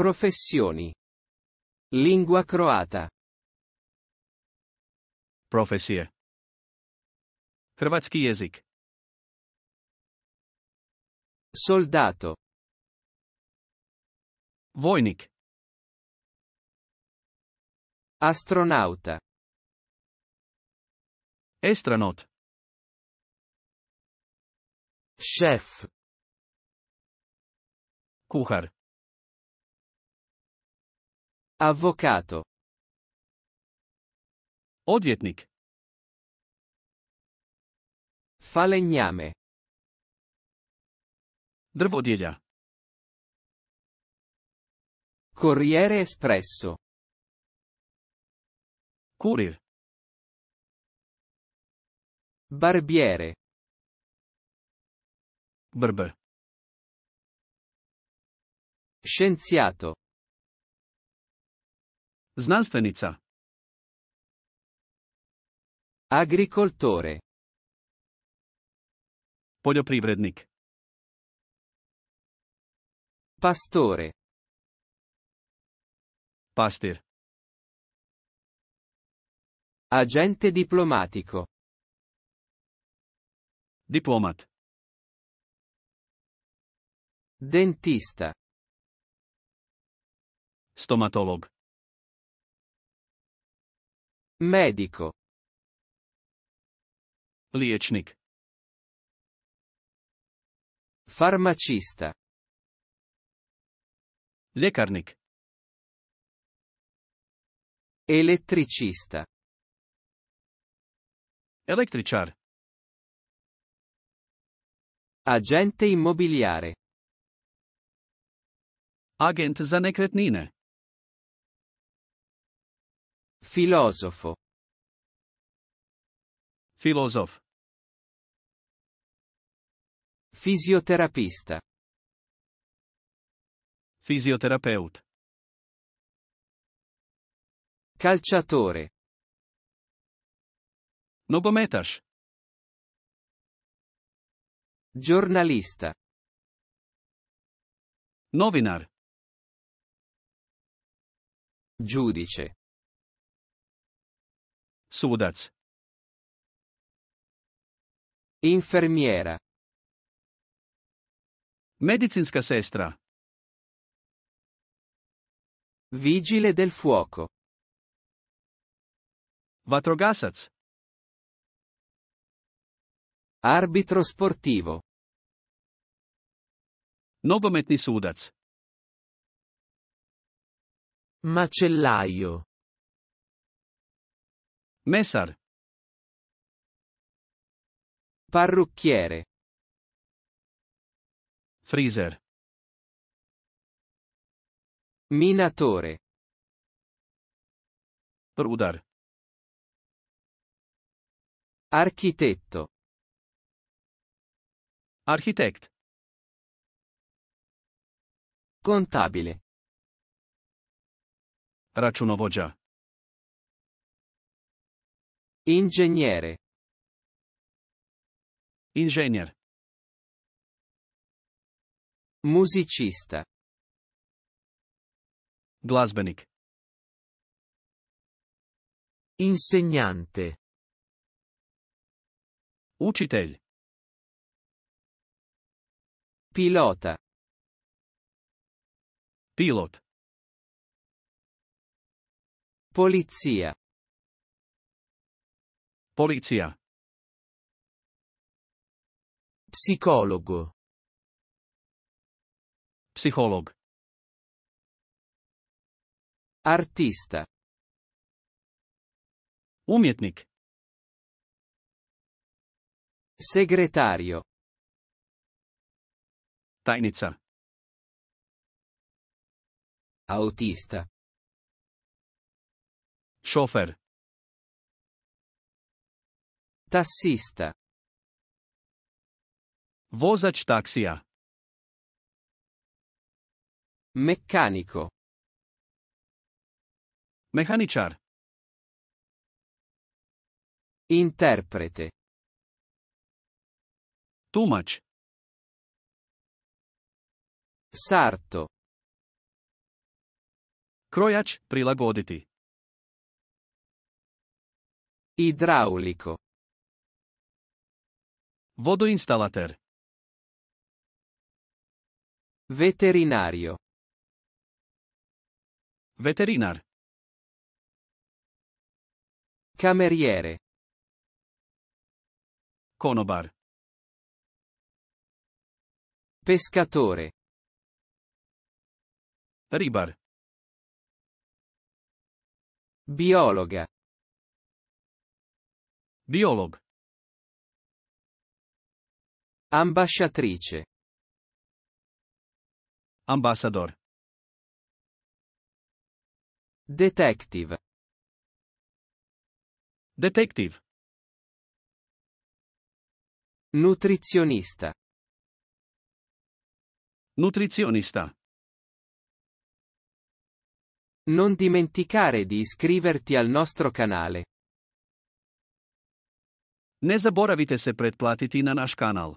Professioni. Lingua croata. Profesije. Hrvatski jezik. Soldato. Vojnik. Astronauta. Estranot. Chef. Kuhar. Avvocato. Odjetnik. Falegname. Drvodjelja. Corriere espresso. Curir. Barbiere. Berber. Scienziato. Znanstvenica. Agricoltore. Poljoprivrednik. Pastore. Pastir. Agente diplomatico. Diplomat. Dentista. Stomatolog. Medico. Liječnik. Farmacista. Ljekarnik. Elettricista. Električar. Agente immobiliare. Agent za nekretnine. Filosofo. Filosof. Fisioterapista. Fisioterapeut. Calciatore. Nogometarz. Giornalista. Novinar. Giudice. Sudac. Infermiera. Medicinska sestra. Vigile del fuoco. Vatrogasac. Arbitro sportivo. Nogometni sudac. Macellaio. Mesar. Parrucchiere. Freezer. Minatore. Rudar. Architetto. Architect. Contabile. Raccionowodzia. Ingegnere. Ingegner. Musicista. Glasbenik. Insegnante. Učitel. Pilota. Pilot. Polizia. Polícia. Psicologo. Psycholog. Artista. Umietnik. Segretario. Tajnica. Autista. Šofer. Tassista. Vozač taksija. Meccanico. Mehaničar. Interprete. Tumač. Sarto. Krojač prilagoditi. Idraulico. Vodoinstallateur. Veterinario. Veterinar. Cameriere. Conobar. Pescatore. Ribar. Biologa. Biologo. Ambasciatrice. Ambassador. Detective. Detective. Nutrizionista. Nutrizionista. Non dimenticare di iscriverti al nostro canale. Ne zaboravite se pretplatiti na naš canale.